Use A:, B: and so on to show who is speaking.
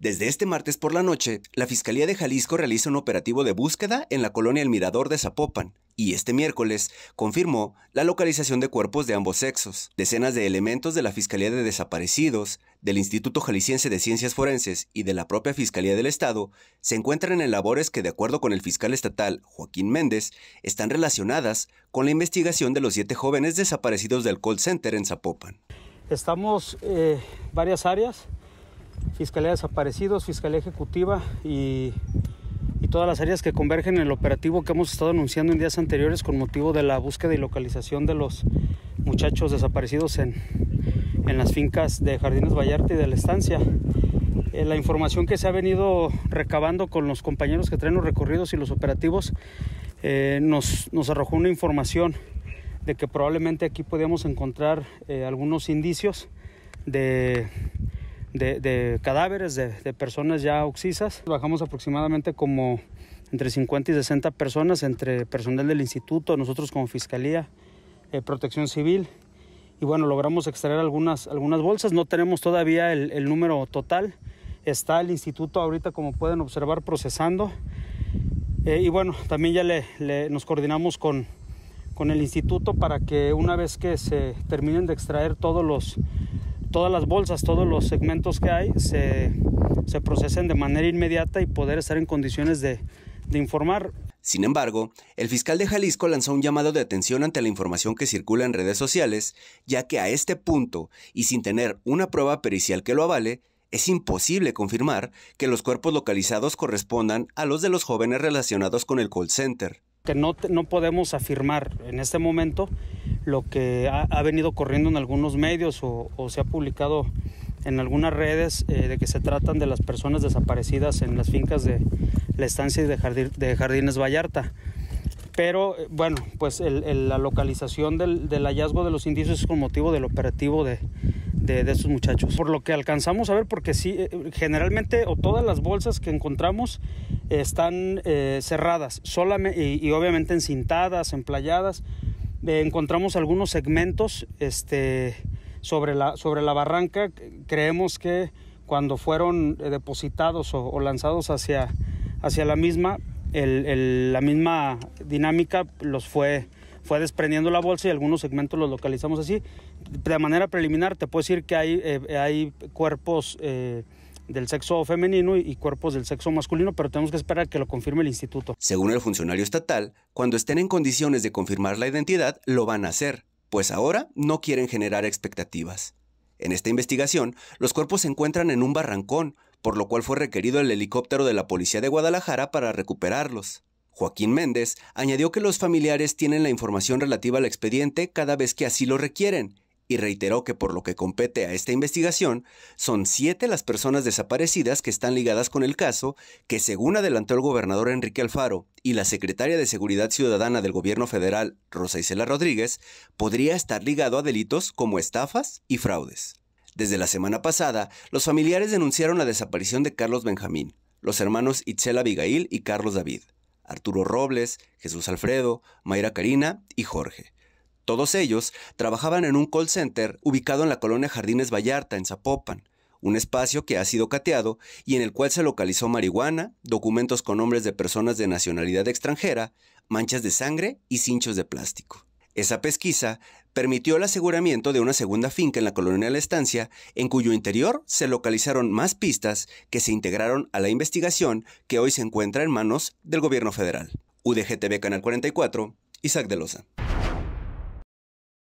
A: Desde este martes por la noche, la Fiscalía de Jalisco realiza un operativo de búsqueda en la colonia El Mirador de Zapopan y este miércoles confirmó la localización de cuerpos de ambos sexos. Decenas de elementos de la Fiscalía de Desaparecidos, del Instituto Jalisciense de Ciencias Forenses y de la propia Fiscalía del Estado se encuentran en labores que, de acuerdo con el fiscal estatal Joaquín Méndez, están relacionadas con la investigación de los siete jóvenes desaparecidos del call center en Zapopan.
B: Estamos eh, varias áreas Fiscalía de Desaparecidos, Fiscalía Ejecutiva y, todas las áreas que convergen en el operativo que hemos estado anunciando en días anteriores con motivo de la búsqueda y localización de los muchachos desaparecidos en, las fincas de Jardines Vallarta y de la estancia. Eh, la información que se ha venido recabando con los compañeros que traen los recorridos y los operativos eh, nos, nos arrojó una información de que probablemente aquí podíamos encontrar eh, algunos indicios de, de, cadáveres de, personas ya oxisas. Bajamos aproximadamente como entre 50 y 60 personas, entre personal del instituto, nosotros como fiscalía, eh, protección civil. Y bueno, logramos extraer algunas, algunas bolsas. No tenemos todavía el, número total. Está el instituto ahorita, como pueden observar, procesando. Eh, y bueno, también ya le, nos coordinamos con, con el instituto para que una vez que se terminen de extraer todos los, todas las bolsas, todos los segmentos que hay se, se
A: procesen de manera inmediata y poder estar en condiciones de, de informar. Sin embargo, el fiscal de Jalisco lanzó un llamado de atención ante la información que circula en redes sociales, ya que a este punto, y sin tener una prueba pericial que lo avale, es imposible confirmar que los cuerpos localizados correspondan a los de los jóvenes relacionados con el call center.
B: Que no, no podemos afirmar en este momento lo que ha, ha venido corriendo en algunos medios o, se ha publicado en algunas redes eh, de que se tratan de las personas desaparecidas en las fincas de la estancia y de, jardín, de Jardines Vallarta. Pero eh, bueno, pues la localización del, del, hallazgo de los indicios es con motivo del operativo de, de, estos muchachos. Por lo que alcanzamos a ver, porque sí, eh, generalmente o todas las bolsas que encontramos están cerradas solamente, y, y, obviamente encintadas, emplayadas, encontramos algunos segmentos este, sobre, la, sobre la barranca. Creemos que cuando fueron depositados o, lanzados hacia, hacia la misma, el, la misma dinámica los fue, fue desprendiendo la bolsa y algunos segmentos los localizamos así. De manera preliminar te puedo decir que hay, eh, hay cuerpos... Eh, del sexo femenino y cuerpos del sexo masculino, pero tenemos que esperar a que lo confirme el instituto.
A: Según el funcionario estatal, cuando estén en condiciones de confirmar la identidad, lo van a hacer, pues ahora no quieren generar expectativas. En esta investigación, los cuerpos se encuentran en un barrancón, por lo cual fue requerido el helicóptero de la Policía de Guadalajara para recuperarlos. Joaquín Méndez añadió que los familiares tienen la información relativa al expediente cada vez que así lo requieren y reiteró que por lo que compete a esta investigación, son siete las personas desaparecidas que están ligadas con el caso, que según adelantó el gobernador Enrique Alfaro y la secretaria de Seguridad Ciudadana del gobierno federal, Rosa Isela Rodríguez, podría estar ligado a delitos como estafas y fraudes. Desde la semana pasada, los familiares denunciaron la desaparición de Carlos Benjamín, los hermanos Itzel Abigail y Carlos David, Arturo Robles, Jesús Alfredo, Mayra Karina y Jorge todos ellos trabajaban en un call center ubicado en la colonia Jardines Vallarta, en Zapopan, un espacio que ha sido cateado y en el cual se localizó marihuana, documentos con nombres de personas de nacionalidad extranjera, manchas de sangre y cinchos de plástico. Esa pesquisa permitió el aseguramiento de una segunda finca en la colonia La Estancia, en cuyo interior se localizaron más pistas que se integraron a la investigación que hoy se encuentra en manos del gobierno federal. UDGTV Canal 44, Isaac de Loza.